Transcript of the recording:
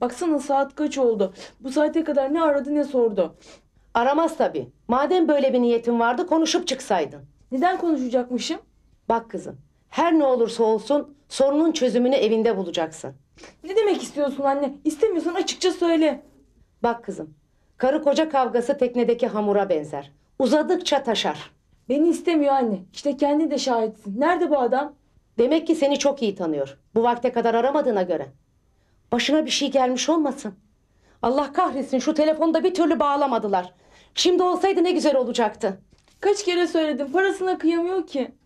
Baksana saat kaç oldu. Bu saate kadar ne aradı ne sordu. Aramaz tabii. Madem böyle bir niyetin vardı konuşup çıksaydın. Neden konuşacakmışım? Bak kızım, her ne olursa olsun sorunun çözümünü evinde bulacaksın. Ne demek istiyorsun anne? İstemiyorsan açıkça söyle. Bak kızım, karı koca kavgası teknedeki hamura benzer. Uzadıkça taşar. Beni istemiyor anne. İşte kendi de şahitsin. Nerede bu adam? Demek ki seni çok iyi tanıyor. Bu vakte kadar aramadığına göre. Başına bir şey gelmiş olmasın. Allah kahretsin şu telefonda bir türlü bağlamadılar. Şimdi olsaydı ne güzel olacaktı. Kaç kere söyledim parasına kıyamıyor ki.